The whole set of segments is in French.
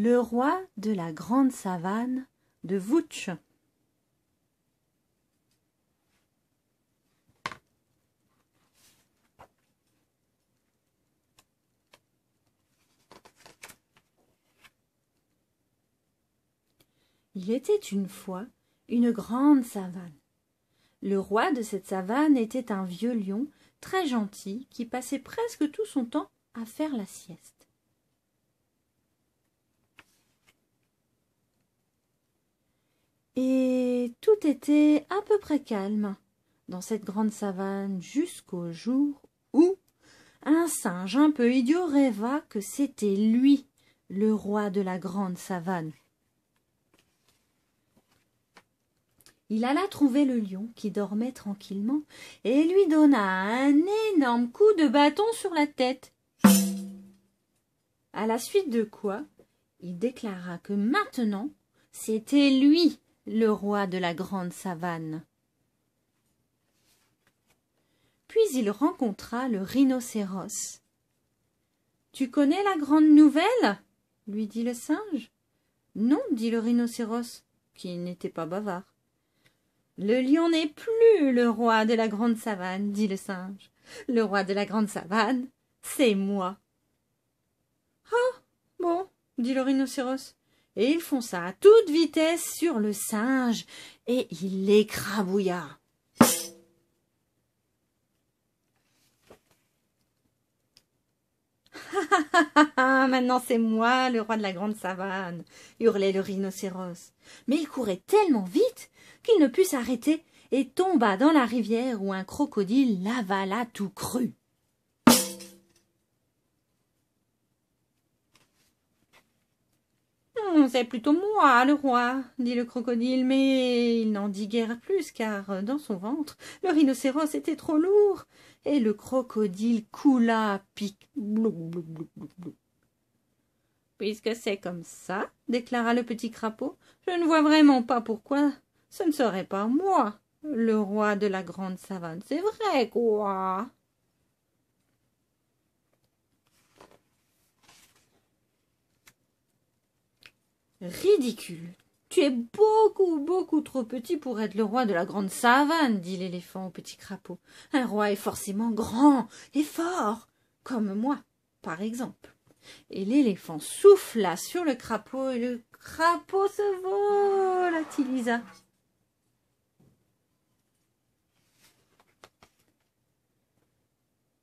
Le roi de la grande savane de Voutch. Il était une fois une grande savane. Le roi de cette savane était un vieux lion très gentil qui passait presque tout son temps à faire la sieste. et tout était à peu près calme dans cette grande savane jusqu'au jour où un singe un peu idiot rêva que c'était lui le roi de la grande savane. Il alla trouver le lion qui dormait tranquillement et lui donna un énorme coup de bâton sur la tête. À la suite de quoi, il déclara que maintenant c'était lui le roi de la grande savane. Puis il rencontra le rhinocéros. Tu connais la grande nouvelle lui dit le singe. Non, dit le rhinocéros, qui n'était pas bavard. Le lion n'est plus le roi de la grande savane, dit le singe. Le roi de la grande savane, c'est moi. Ah. Bon, dit le rhinocéros, et ils font à toute vitesse sur le singe, et il l'écrabouilla. Maintenant c'est moi, le roi de la grande savane, hurlait le rhinocéros. Mais il courait tellement vite qu'il ne put s'arrêter et tomba dans la rivière où un crocodile l'avala tout cru. Hum, c'est plutôt moi, le roi, dit le crocodile, mais il n'en dit guère plus, car euh, dans son ventre, le rhinocéros était trop lourd, et le crocodile coula à pic. Puisque c'est comme ça, déclara le petit crapaud, je ne vois vraiment pas pourquoi ce ne serait pas moi, le roi de la grande savane. C'est vrai, quoi. Ridicule. Tu es beaucoup, beaucoup trop petit pour être le roi de la grande savane, dit l'éléphant au petit crapaud. Un roi est forcément grand et fort, comme moi, par exemple. Et l'éléphant souffla sur le crapaud et le crapaud se volatilisa.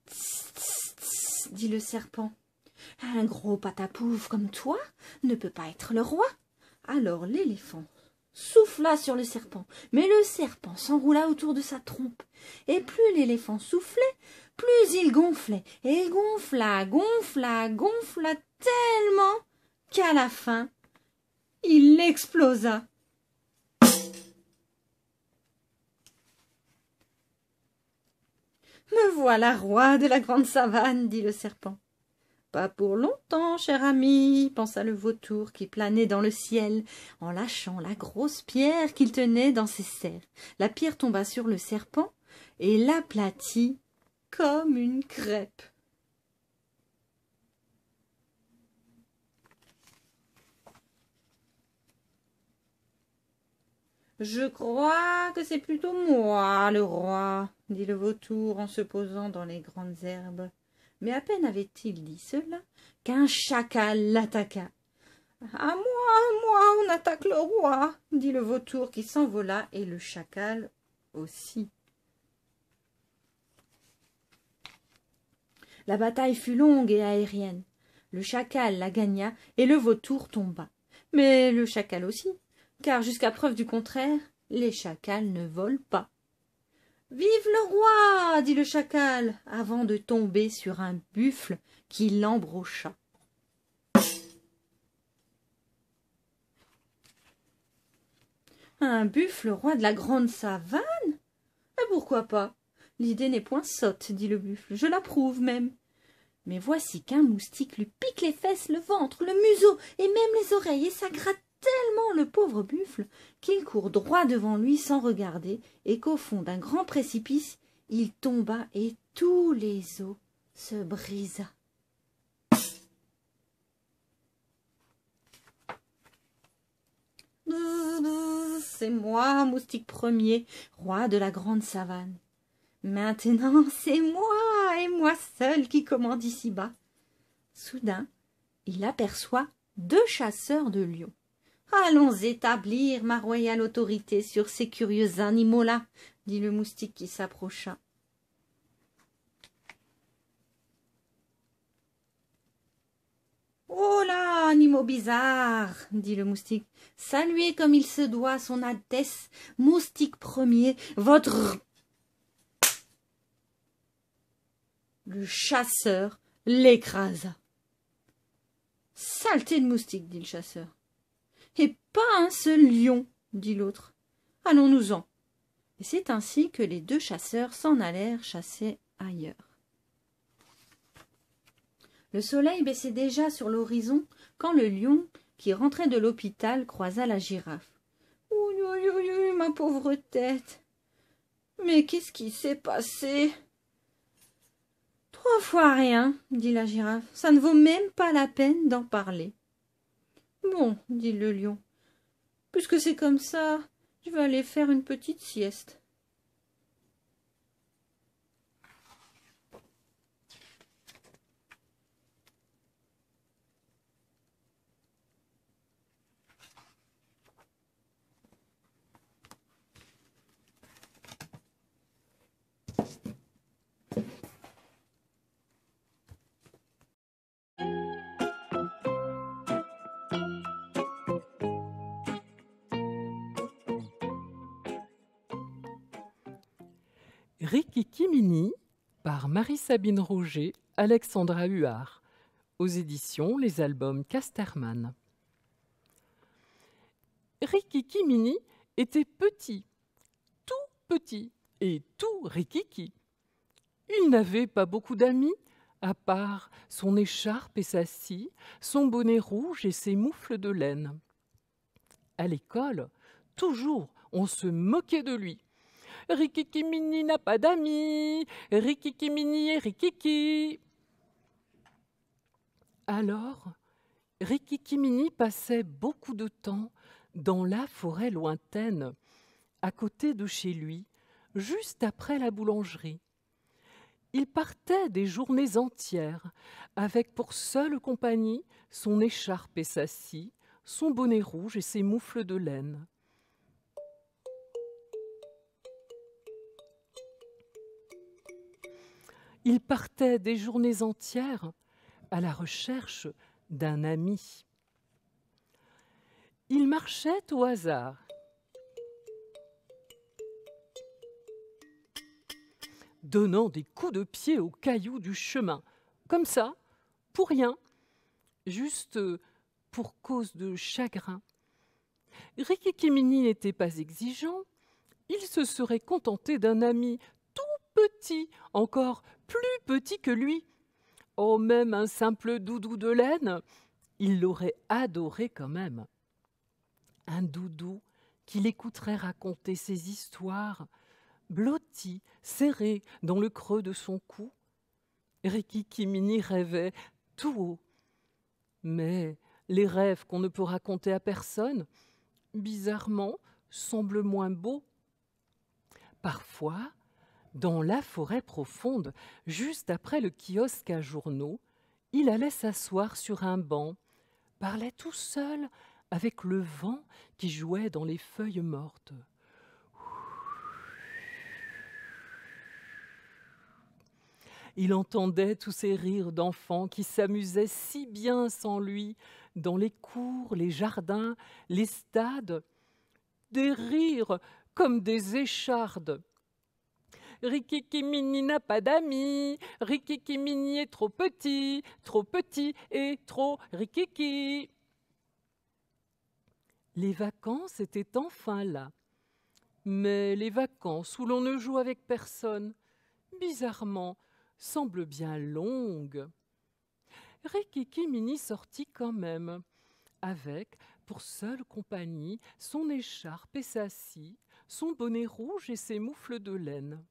Tss, dit le serpent. Un gros patapouf comme toi ne peut pas être le roi. Alors l'éléphant souffla sur le serpent, mais le serpent s'enroula autour de sa trompe, et plus l'éléphant soufflait, plus il gonflait, et il gonfla, gonfla, gonfla tellement qu'à la fin, il explosa. Me voilà roi de la grande savane, dit le serpent. Pas pour longtemps, cher ami, pensa le vautour qui planait dans le ciel, en lâchant la grosse pierre qu'il tenait dans ses serres. La pierre tomba sur le serpent et l'aplatit comme une crêpe. Je crois que c'est plutôt moi le roi, dit le vautour en se posant dans les grandes herbes mais à peine avait-il dit cela qu'un chacal l'attaqua. À moi, à moi, on attaque le roi, dit le vautour qui s'envola et le chacal aussi. La bataille fut longue et aérienne. Le chacal la gagna et le vautour tomba. Mais le chacal aussi, car jusqu'à preuve du contraire, les chacals ne volent pas. Vive le roi dit le chacal, avant de tomber sur un buffle qui l'embrocha. Un buffle roi de la grande savane Pourquoi pas L'idée n'est point sotte, dit le buffle, je l'approuve même. Mais voici qu'un moustique lui pique les fesses, le ventre, le museau et même les oreilles, et ça le pauvre buffle qu'il court droit devant lui sans regarder et qu'au fond d'un grand précipice, il tomba et tous les os se brisa. C'est moi, moustique premier, roi de la grande savane. Maintenant, c'est moi et moi seul qui commande ici-bas. Soudain, il aperçoit deux chasseurs de lions. Allons établir ma royale autorité sur ces curieux animaux-là, dit le moustique qui s'approcha. Oh là, animaux bizarres dit le moustique. Saluez comme il se doit son Altesse, moustique premier, votre. Le chasseur l'écrasa. Saleté de moustique, dit le chasseur et pas un seul lion, dit l'autre. Allons-nous-en. Et c'est ainsi que les deux chasseurs s'en allèrent chasser ailleurs. Le soleil baissait déjà sur l'horizon quand le lion, qui rentrait de l'hôpital, croisa la girafe. Ouh, ma pauvre tête Mais qu'est-ce qui s'est passé Trois fois rien, dit la girafe. Ça ne vaut même pas la peine d'en parler. Bon, dit le lion, puisque c'est comme ça, je vais aller faire une petite sieste. Rikiki Kimini par Marie-Sabine Roger, Alexandra Huard, aux éditions Les Albums Casterman. Rikiki Mini était petit, tout petit et tout Rikiki. Il n'avait pas beaucoup d'amis, à part son écharpe et sa scie, son bonnet rouge et ses moufles de laine. À l'école, toujours on se moquait de lui. Rikikimini n'a pas d'amis. Rikikimini et Rikiki. Alors, Rikikimini passait beaucoup de temps dans la forêt lointaine, à côté de chez lui, juste après la boulangerie. Il partait des journées entières, avec pour seule compagnie son écharpe et sa scie, son bonnet rouge et ses moufles de laine. Il partait des journées entières à la recherche d'un ami. Il marchait au hasard. donnant des coups de pied aux cailloux du chemin, comme ça, pour rien, juste pour cause de chagrin. Rikikimini n'était pas exigeant, il se serait contenté d'un ami, petit, encore plus petit que lui. Oh, même un simple doudou de laine, il l'aurait adoré quand même. Un doudou qui l'écouterait raconter ses histoires, blotti, serré dans le creux de son cou. Ricky Kimini rêvait tout haut. Mais les rêves qu'on ne peut raconter à personne, bizarrement, semblent moins beaux. Parfois, dans la forêt profonde, juste après le kiosque à journaux, il allait s'asseoir sur un banc, parlait tout seul avec le vent qui jouait dans les feuilles mortes. Il entendait tous ces rires d'enfants qui s'amusaient si bien sans lui dans les cours, les jardins, les stades. Des rires comme des échardes. Rikikimini n'a pas d'amis. Rikikimini est trop petit, trop petit et trop rikiki. Les vacances étaient enfin là. Mais les vacances où l'on ne joue avec personne, bizarrement, semblent bien longues. Rikikimini sortit quand même, avec, pour seule compagnie, son écharpe et sa scie, son bonnet rouge et ses moufles de laine.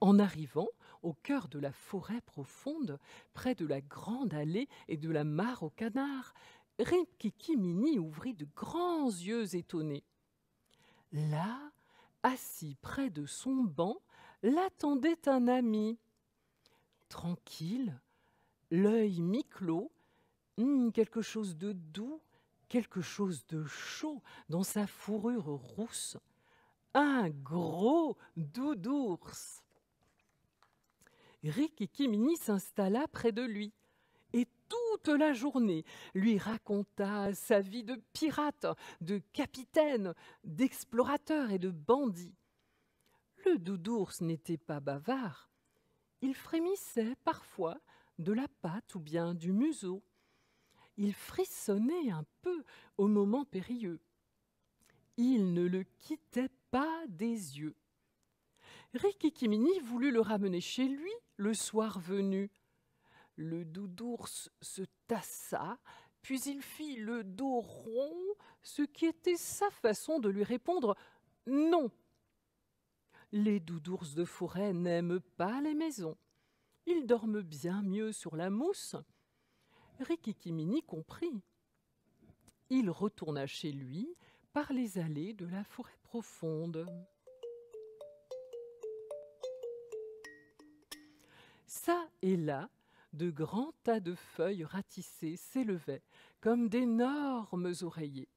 en arrivant au cœur de la forêt profonde, près de la grande allée et de la mare aux canards, Ripkikimini ouvrit de grands yeux étonnés. Là, assis près de son banc, l'attendait un ami. Tranquille, l'œil mi-clos, hmm, quelque chose de doux, quelque chose de chaud dans sa fourrure rousse, un gros doux d'ours et Kimini s'installa près de lui et toute la journée lui raconta sa vie de pirate, de capitaine, d'explorateur et de bandit. Le doudours n'était pas bavard. Il frémissait parfois de la patte ou bien du museau. Il frissonnait un peu au moment périlleux. Il ne le quittait pas des yeux. Rikikimini voulut le ramener chez lui le soir venu. Le doudours se tassa, puis il fit le dos rond, ce qui était sa façon de lui répondre non. Les doudours de forêt n'aiment pas les maisons. Ils dorment bien mieux sur la mousse. Rikikimini comprit. Il retourna chez lui par les allées de la forêt profonde. Ça et là, de grands tas de feuilles ratissées s'élevaient comme d'énormes oreillers.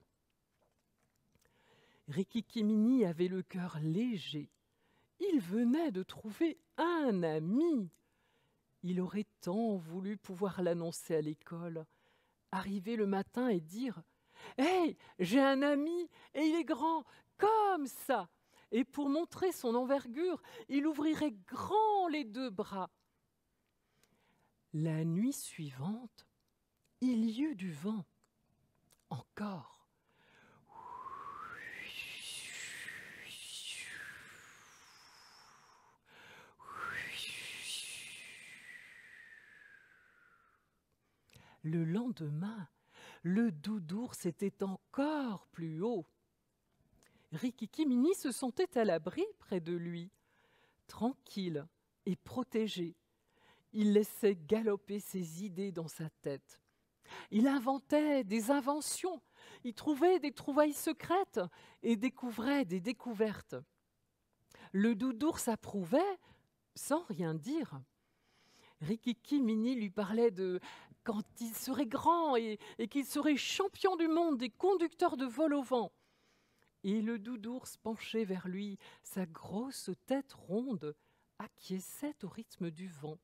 Rikikimini avait le cœur léger. Il venait de trouver un ami. Il aurait tant voulu pouvoir l'annoncer à l'école, arriver le matin et dire Hé, j'ai un ami et il est grand, comme ça Et pour montrer son envergure, il ouvrirait grand les deux bras la nuit suivante, il y eut du vent. Encore. Le lendemain, le doudour s'était encore plus haut. Rikikimini se sentait à l'abri près de lui, tranquille et protégée. Il laissait galoper ses idées dans sa tête. Il inventait des inventions, il trouvait des trouvailles secrètes et découvrait des découvertes. Le doudours approuvait sans rien dire. Rikiki Mini lui parlait de quand il serait grand et, qu'il serait champion du monde des conducteurs de vol au vent. Et le doudours penchait vers lui, sa grosse tête ronde, acquiesçait au rythme du vent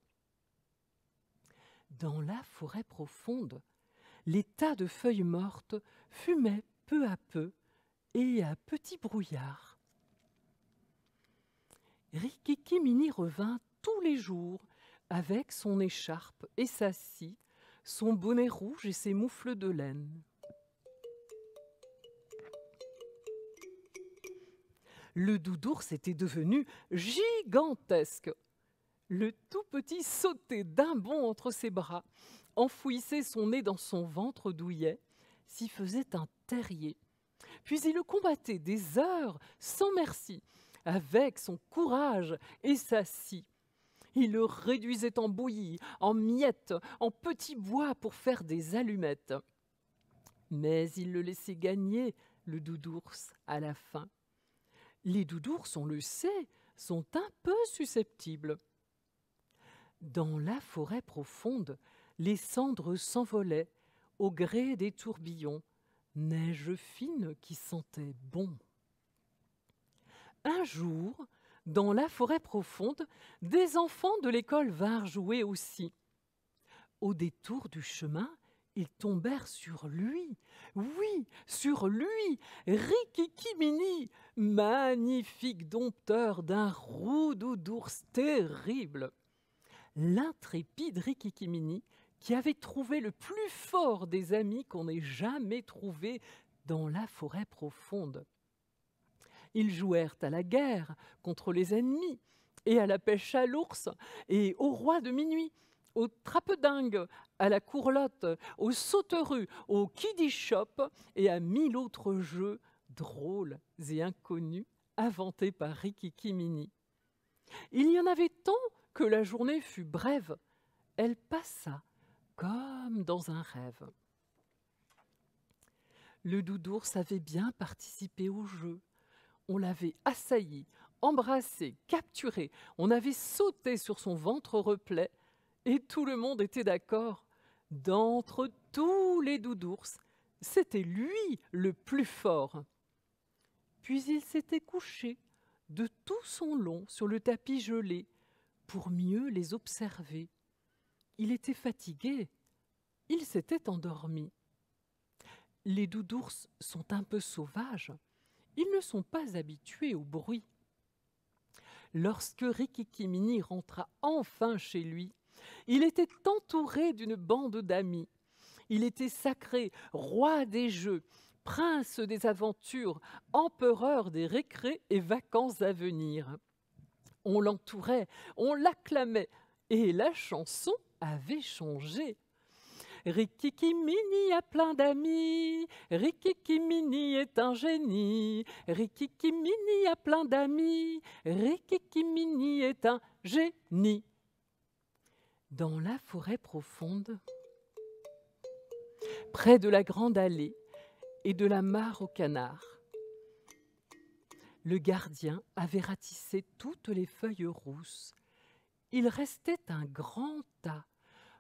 dans la forêt profonde, les tas de feuilles mortes fumaient peu à peu et à brouillards. brouillard. Mini revint tous les jours avec son écharpe et sa scie, son bonnet rouge et ses moufles de laine. Le doudour s'était était devenu gigantesque. Le tout petit sautait d'un bond entre ses bras, enfouissait son nez dans son ventre douillet, s'y faisait un terrier. Puis il le combattait des heures sans merci, avec son courage et sa scie. Il le réduisait en bouillie, en miettes, en petits bois pour faire des allumettes. Mais il le laissait gagner, le doudours, à la fin. Les doudours, on le sait, sont un peu susceptibles. Dans la forêt profonde, les cendres s'envolaient au gré des tourbillons, neige fine qui sentait bon. Un jour, dans la forêt profonde, des enfants de l'école vinrent jouer aussi. Au détour du chemin, ils tombèrent sur lui, oui, sur lui, Rikikimini, magnifique dompteur d'un roux d'ours terrible l'intrépide Rikikimini, qui avait trouvé le plus fort des amis qu'on ait jamais trouvé dans la forêt profonde. Ils jouèrent à la guerre contre les ennemis, et à la pêche à l'ours, et au roi de minuit, au trapedingue, à la courlotte, au sauterues au kiddish shop, et à mille autres jeux drôles et inconnus inventés par Rikikimini. Il y en avait tant que la journée fut brève, elle passa comme dans un rêve. Le doudours savait bien participé au jeu. On l'avait assailli, embrassé, capturé, on avait sauté sur son ventre replet, et tout le monde était d'accord. D'entre tous les doudours, c'était lui le plus fort. Puis il s'était couché de tout son long sur le tapis gelé, pour mieux les observer. Il était fatigué. Il s'était endormi. Les doudours sont un peu sauvages. Ils ne sont pas habitués au bruit. Lorsque Rikikimini rentra enfin chez lui, il était entouré d'une bande d'amis. Il était sacré roi des jeux, prince des aventures, empereur des récrés et vacances à venir on l'entourait, on l'acclamait, et la chanson avait changé. Rikiki-mini a plein d'amis, Rikiki-mini est un génie, Rikiki-mini a plein d'amis, Rikiki-mini est un génie. Dans la forêt profonde, près de la grande allée et de la mare aux canards, le gardien avait ratissé toutes les feuilles rousses. Il restait un grand tas,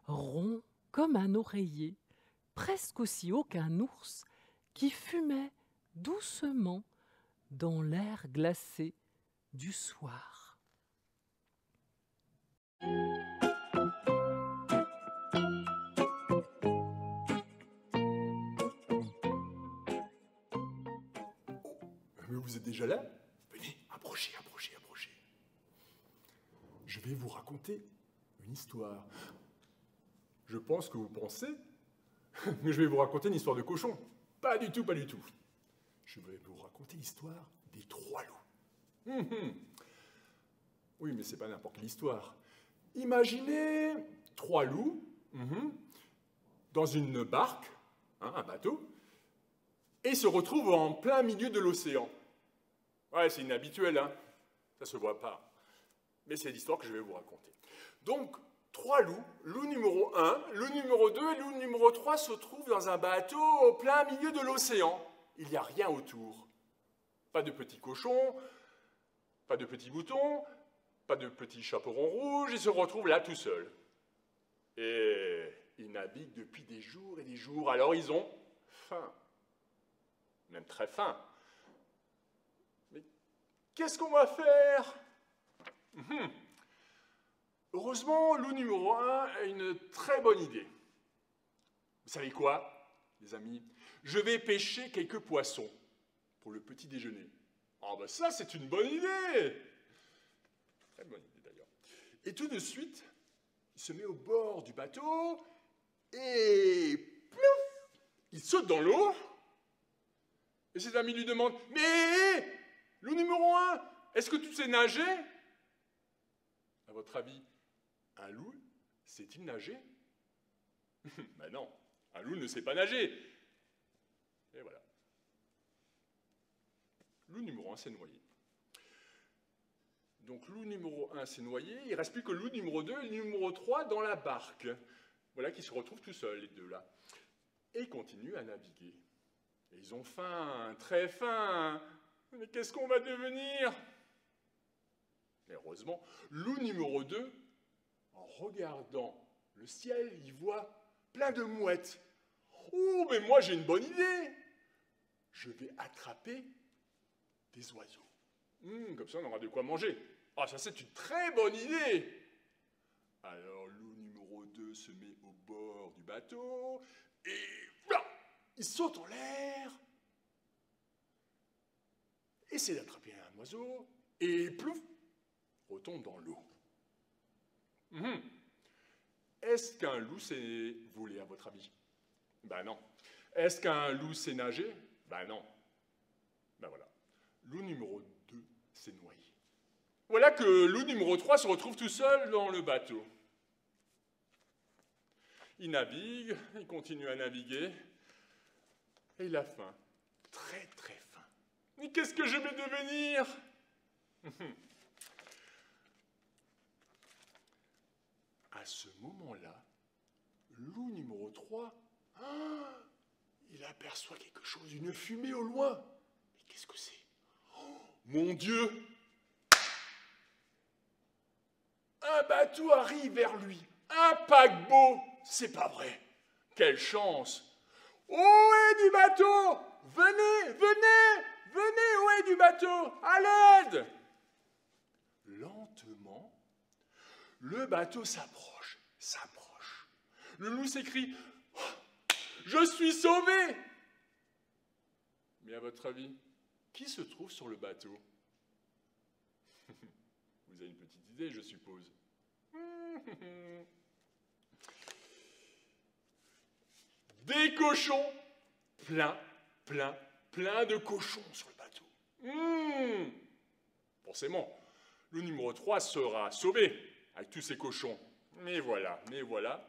rond comme un oreiller, presque aussi haut qu'un ours, qui fumait doucement dans l'air glacé du soir. vous êtes déjà là, venez, approchez, approchez, approchez. Je vais vous raconter une histoire. Je pense que vous pensez que je vais vous raconter une histoire de cochon. Pas du tout, pas du tout. Je vais vous raconter l'histoire des trois loups. Hum, hum. Oui, mais c'est pas n'importe quelle histoire. Imaginez trois loups hum, dans une barque, hein, un bateau, et se retrouvent en plein milieu de l'océan. Ouais, c'est inhabituel, hein ça se voit pas. Mais c'est l'histoire que je vais vous raconter. Donc, trois loups, loup numéro 1, loup numéro 2 et loup numéro 3 se trouvent dans un bateau au plein milieu de l'océan. Il n'y a rien autour. Pas de petits cochons, pas de petits boutons, pas de petits chaperons rouges, ils se retrouvent là tout seuls. Et ils naviguent depuis des jours et des jours, alors ils ont faim. Même très faim. Qu'est-ce qu'on va faire mhm. Heureusement, loup numéro 1 a une très bonne idée. Vous savez quoi, les amis Je vais pêcher quelques poissons pour le petit déjeuner. Ah oh ça, c'est une bonne idée Très bonne idée d'ailleurs. Et tout de suite, il se met au bord du bateau et plouf Il saute dans l'eau et ses amis lui demandent « Mais « Loup numéro un, est-ce que tu sais nager À votre avis, un loup sait-il nager Ben non, un loup ne sait pas nager. Et voilà. Loup numéro un s'est noyé. Donc loup numéro un s'est noyé, il ne reste plus que loup numéro 2 et numéro 3 dans la barque. Voilà qui se retrouvent tout seuls, les deux là. Et ils continuent à naviguer. Et ils ont faim, très faim. Mais qu'est-ce qu'on va devenir heureusement, loup numéro 2, en regardant le ciel, il voit plein de mouettes. Oh, mais moi j'ai une bonne idée Je vais attraper des oiseaux. Hmm, comme ça, on aura de quoi manger. Ah, ça c'est une très bonne idée Alors, loup numéro 2 se met au bord du bateau et... voilà il saute en l'air essaie d'attraper un oiseau, et plouf, retombe dans l'eau. Mhm. Est-ce qu'un loup sait voler, à votre avis Ben non. Est-ce qu'un loup sait nager Ben non. Ben voilà. Loup numéro 2 s'est noyé. Voilà que loup numéro 3 se retrouve tout seul dans le bateau. Il navigue, il continue à naviguer, et il a faim. Très, très mais qu'est-ce que je vais devenir À ce moment-là, loup numéro 3, ah, il aperçoit quelque chose, une fumée au loin. Mais qu'est-ce que c'est oh, Mon Dieu Un bateau arrive vers lui, un paquebot. C'est pas vrai. Quelle chance Ohé oh, du bateau Venez, venez Venez, ouais, du bateau, à l'aide Lentement, le bateau s'approche, s'approche. Le loup s'écrie Je suis sauvé Mais à votre avis, qui se trouve sur le bateau Vous avez une petite idée, je suppose. Des cochons Plein, plein plein de cochons sur le bateau. Mmh Forcément, le numéro 3 sera sauvé avec tous ces cochons. Mais voilà, mais voilà,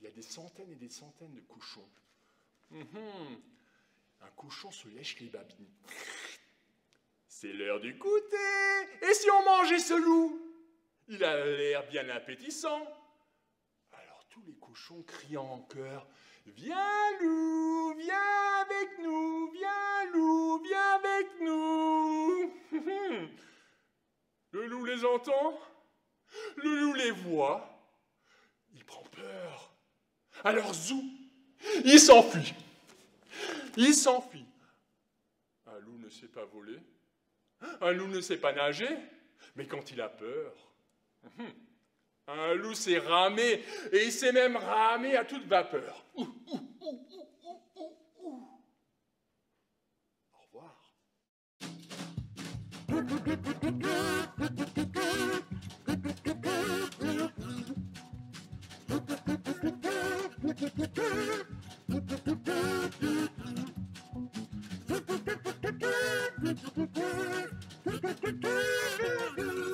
il y a des centaines et des centaines de cochons. Hmm. Un cochon se lèche les babines. C'est l'heure du goûter Et si on mangeait ce loup Il a l'air bien appétissant. Alors tous les cochons criant en chœur « Viens loup, viens avec nous, viens loup, viens avec nous. Le loup les entend, le loup les voit, il prend peur. Alors zou, il s'enfuit. Il s'enfuit. Un loup ne sait pas voler, un loup ne sait pas nager, mais quand il a peur, un loup s'est ramé et il s'est même ramé à toute vapeur. Au revoir.